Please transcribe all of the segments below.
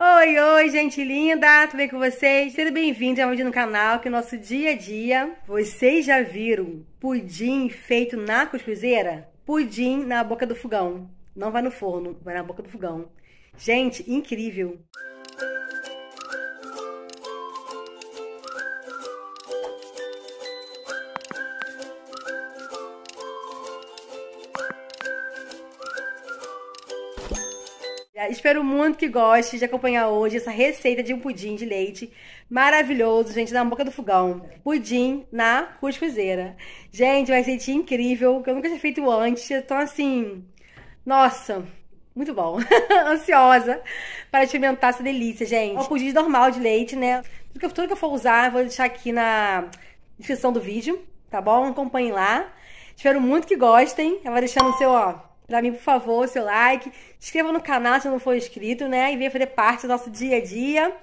Oi, oi, gente linda! Tudo bem com vocês? Sejam bem-vindos a mais um no canal, que é o nosso dia a dia. Vocês já viram pudim feito na cuscuzeira? Pudim na boca do fogão. Não vai no forno, vai na boca do fogão. Gente, incrível! É, espero muito que goste de acompanhar hoje essa receita de um pudim de leite maravilhoso, gente, na boca do fogão. Pudim na cuscuzeira. Gente, uma receita incrível, que eu nunca tinha feito antes. tô assim, nossa, muito bom. Ansiosa para experimentar essa delícia, gente. É um pudim normal de leite, né? Tudo que, eu, tudo que eu for usar, vou deixar aqui na descrição do vídeo, tá bom? Acompanhem lá. Espero muito que gostem. Eu vou deixar no seu, ó para mim, por favor, seu like. Se inscreva no canal se não for inscrito, né? E venha fazer parte do nosso dia a dia.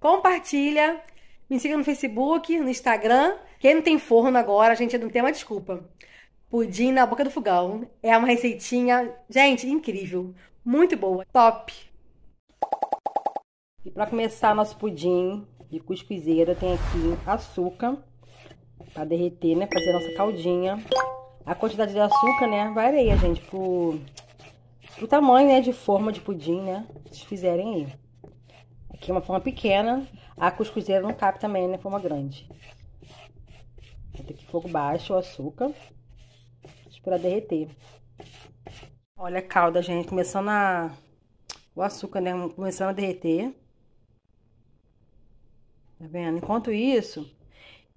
Compartilha. Me siga no Facebook, no Instagram. Quem não tem forno agora, gente, não tem uma desculpa. Pudim na boca do fogão. É uma receitinha, gente, incrível. Muito boa. Top. E para começar nosso pudim de cuscuzeira, tem aqui açúcar para derreter, né? Fazer nossa caldinha. A quantidade de açúcar, né, varia, gente, pro, pro tamanho, né, de forma de pudim, né, Se fizerem aí. Aqui é uma forma pequena, a cuscuzeira não cabe também, né, forma grande. Vou ter que fogo baixo o açúcar, esperar derreter. Olha a calda, gente, começando a... o açúcar, né, começando a derreter. Tá vendo? Enquanto isso,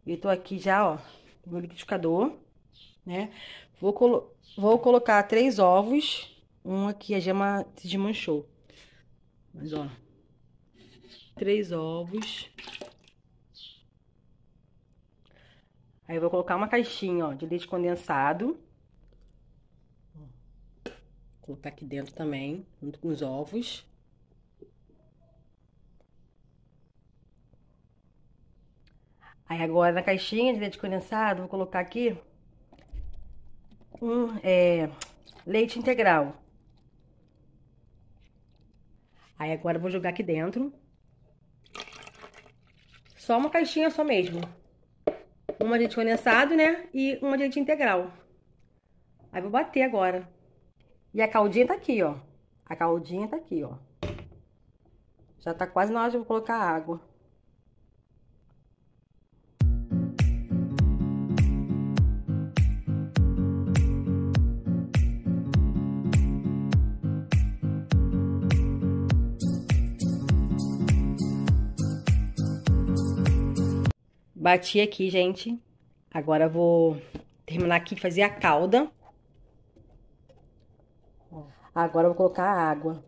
eu tô aqui já, ó, no liquidificador né? Vou, colo vou colocar três ovos. um aqui a gema se desmanchou. Mas, ó. Três ovos. Aí eu vou colocar uma caixinha, ó, de leite condensado. Vou colocar aqui dentro também, junto com os ovos. Aí agora na caixinha de leite condensado, vou colocar aqui um, é, leite integral. Aí agora eu vou jogar aqui dentro. Só uma caixinha só mesmo. Uma de leite condensado, né? E uma de leite integral. Aí vou bater agora. E a caldinha tá aqui, ó. A caldinha tá aqui, ó. Já tá quase na hora de eu colocar água. Bati aqui, gente. Agora vou terminar aqui de fazer a calda. Agora eu vou colocar a água.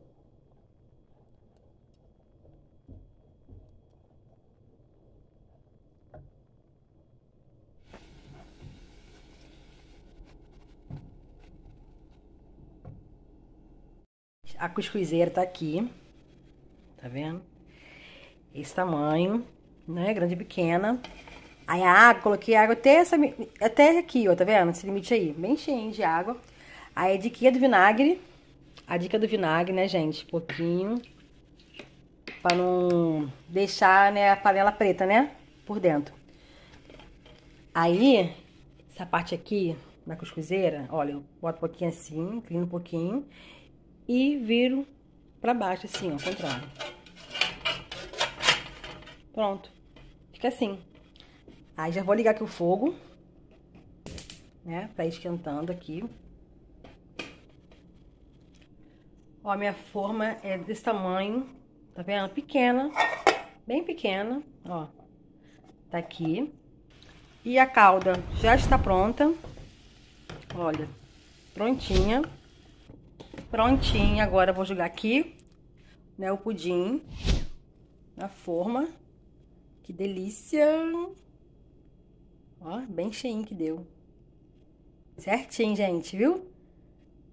A cuscuzeira tá aqui. Tá vendo? Esse tamanho, né? Grande e pequena. Aí a água, coloquei água até, essa, até aqui, ó, tá vendo? Esse limite aí, bem cheio de água. Aí a dica do vinagre, a dica do vinagre, né, gente? Pouquinho, pra não deixar, né, a panela preta, né, por dentro. Aí, essa parte aqui na cuscuzeira, olha, eu boto um pouquinho assim, inclino um pouquinho e viro pra baixo assim, ó, ao contrário. Pronto. Fica assim. Aí já vou ligar aqui o fogo, né? Pra tá ir esquentando aqui. Ó, minha forma é desse tamanho, tá vendo? Pequena, bem pequena, ó. Tá aqui. E a calda já está pronta. Olha, prontinha. Prontinha. Agora vou jogar aqui, né, o pudim na forma. Que delícia! Ó, bem cheinho que deu. Certinho, gente, viu?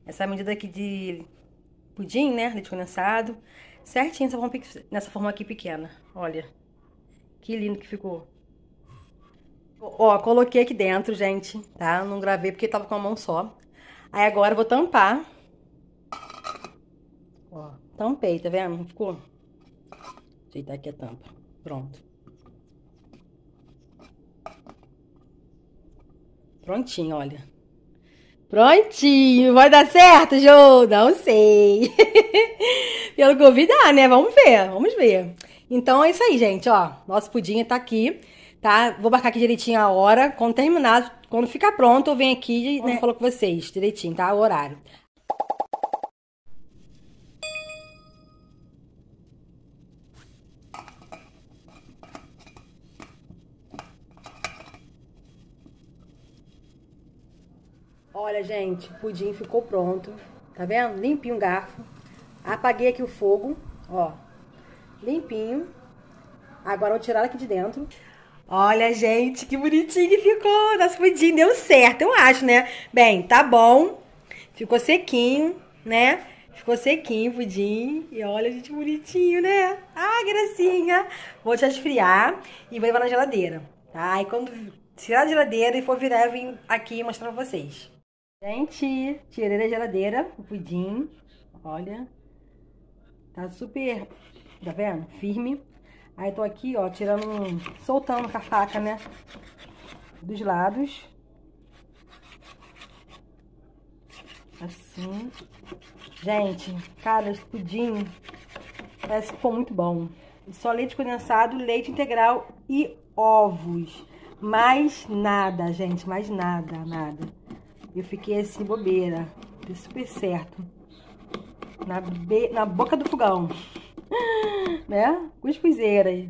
Essa medida aqui de pudim, né? Leite condensado. Certinho essa forma, nessa forma aqui pequena. Olha. Que lindo que ficou. Ó, coloquei aqui dentro, gente, tá? Não gravei porque tava com a mão só. Aí agora eu vou tampar. Ó, tampei, tá vendo? Ficou? Ajeitar aqui a tampa. Pronto. Prontinho, olha. Prontinho, vai dar certo, Jô? Não sei. Pelo convidar, né? Vamos ver, vamos ver. Então é isso aí, gente, ó. Nosso pudim tá aqui, tá? Vou marcar aqui direitinho a hora. Quando terminar, quando ficar pronto, eu venho aqui e né, falo com vocês direitinho, tá? O horário. Olha, gente, o pudim ficou pronto. Tá vendo? Limpinho o garfo. Apaguei aqui o fogo, ó. Limpinho. Agora vou tirar aqui de dentro. Olha, gente, que bonitinho que ficou. Nosso pudim deu certo, eu acho, né? Bem, tá bom. Ficou sequinho, né? Ficou sequinho o pudim. E olha, gente, bonitinho, né? Ah, gracinha. Vou te esfriar e vou levar na geladeira, tá? E quando tirar a geladeira e for virar, eu vim aqui mostrar pra vocês. Gente, tirei da geladeira o pudim. Olha. Tá super, tá vendo? Firme. Aí tô aqui, ó, tirando, soltando com a faca, né? Dos lados. Assim. Gente, cara, esse pudim parece que ficou muito bom. Só leite condensado, leite integral e ovos. Mais nada, gente, mais nada, nada. Eu fiquei assim, bobeira. Deu super certo. Na, be... na boca do fogão. né? Cuspizeira aí.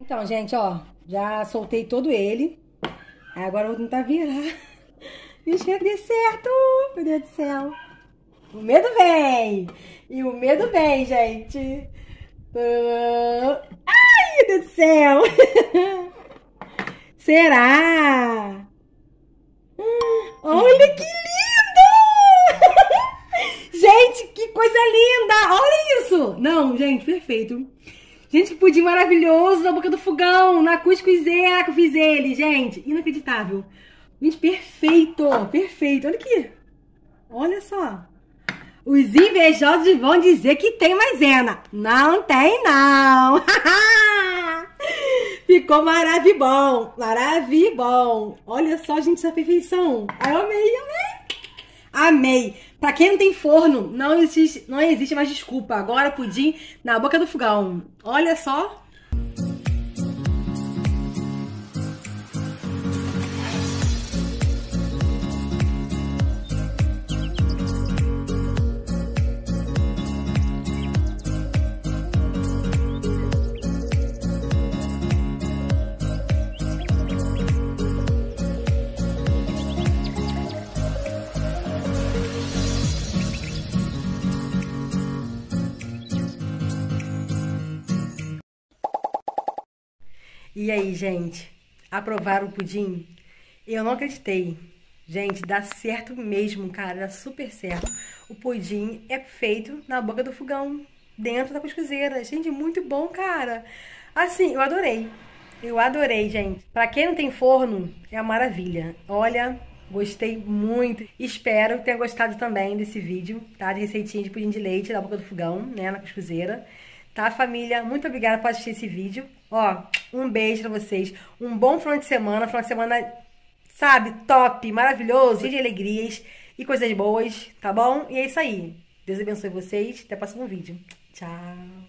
Então, gente, ó. Já soltei todo ele. Agora eu vou tentar virar. Deixa de certo. Meu Deus do céu. O medo vem. E o medo vem, gente. Ai, meu Deus do céu. Será? perfeito. Gente, que pudim maravilhoso na boca do fogão, na cuscuzeira que eu fiz ele, gente. Inacreditável. Gente, perfeito, perfeito. Olha aqui. Olha só. Os invejosos vão dizer que tem maisena. Não tem, não. Ficou maravilhoso. Maravilhoso. Olha só, gente, essa perfeição. eu amei, amei. Amei. Pra quem não tem forno, não existe, não existe mais desculpa. Agora pudim na boca do fogão. Olha só E aí, gente? Aprovaram o pudim? Eu não acreditei. Gente, dá certo mesmo, cara. Dá super certo. O pudim é feito na boca do fogão, dentro da cuscuzeira. Gente, muito bom, cara. Assim, eu adorei. Eu adorei, gente. Pra quem não tem forno, é uma maravilha. Olha, gostei muito. Espero que tenha gostado também desse vídeo, tá? De receitinha de pudim de leite na boca do fogão, né? Na cuscuzeira. Tá, família? Muito obrigada por assistir esse vídeo. Ó, um beijo pra vocês. Um bom final de semana. Final de semana, sabe, top, maravilhoso, de alegrias e coisas boas, tá bom? E é isso aí. Deus abençoe vocês. Até o próximo vídeo. Tchau.